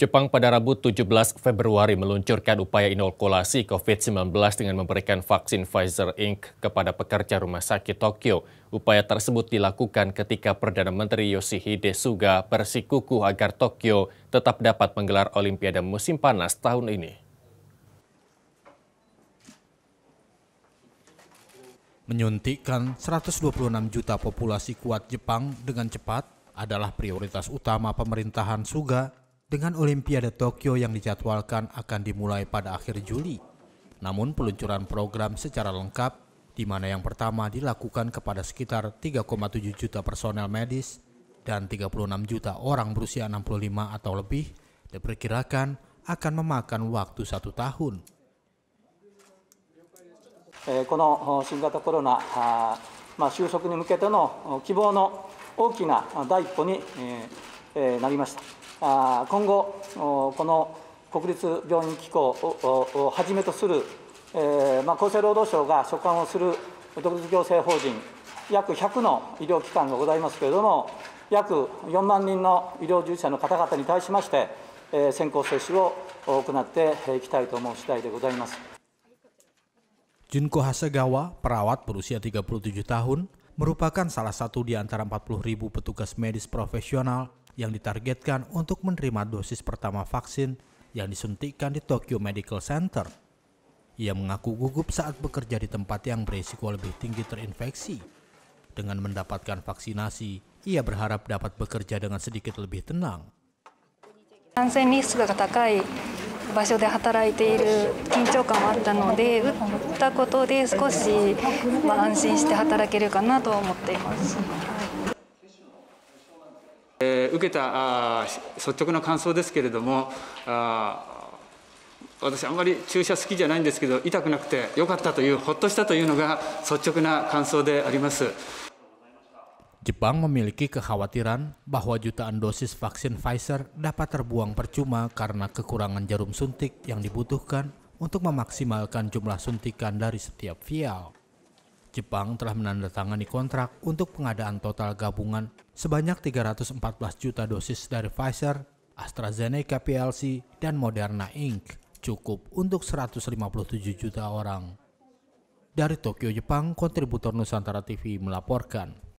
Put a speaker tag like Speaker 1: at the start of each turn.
Speaker 1: Jepang pada Rabu 17 Februari meluncurkan upaya inokulasi COVID-19 dengan memberikan vaksin Pfizer Inc. kepada pekerja rumah sakit Tokyo. Upaya tersebut dilakukan ketika Perdana Menteri Yoshihide Suga bersikukuh agar Tokyo tetap dapat menggelar Olimpiade musim panas tahun ini.
Speaker 2: Menyuntikkan 126 juta populasi kuat Jepang dengan cepat adalah prioritas utama pemerintahan Suga dengan Olimpiade Tokyo yang dijadwalkan akan dimulai pada akhir Juli. Namun peluncuran program secara lengkap, di mana yang pertama dilakukan kepada sekitar 3,7 juta personel medis dan 36 juta orang berusia 65 atau lebih, diperkirakan akan memakan waktu satu tahun.
Speaker 3: Eh, この新型コロナ、まあ、収束に向けての希望の大きな第一歩になりました。今後、この国立病院機構をはじめとする、ま厚生労働省が所管をする独立行政法人、約100の医療機関がございますけれども、約4万人の医療従事者の方々に対しまして、先行接種を行っていきたいと思う次第でございます。
Speaker 2: Junko Hasegawa, perawat berusia 37 tahun, merupakan salah satu di antara 40 ribu petugas medis profesional yang ditargetkan untuk menerima dosis pertama vaksin yang disuntikkan di Tokyo Medical Center. Ia mengaku gugup saat bekerja di tempat yang berisiko lebih tinggi terinfeksi. Dengan mendapatkan vaksinasi, ia berharap dapat bekerja dengan sedikit lebih tenang.
Speaker 4: えー、受けたあ率直な感想ですけれどもあ私あんまり注射好きじゃないんですけど痛くなくてよかったというほっとしたというのが率直な感想であります。
Speaker 2: Jepang memiliki kekhawatiran bahwa jutaan dosis vaksin Pfizer dapat terbuang percuma karena kekurangan jarum suntik yang dibutuhkan untuk memaksimalkan jumlah suntikan dari setiap vial. Jepang telah menandatangani kontrak untuk pengadaan total gabungan sebanyak 314 juta dosis dari Pfizer, AstraZeneca plc, dan Moderna Inc. cukup untuk 157 juta orang. Dari Tokyo, Jepang, kontributor Nusantara TV melaporkan.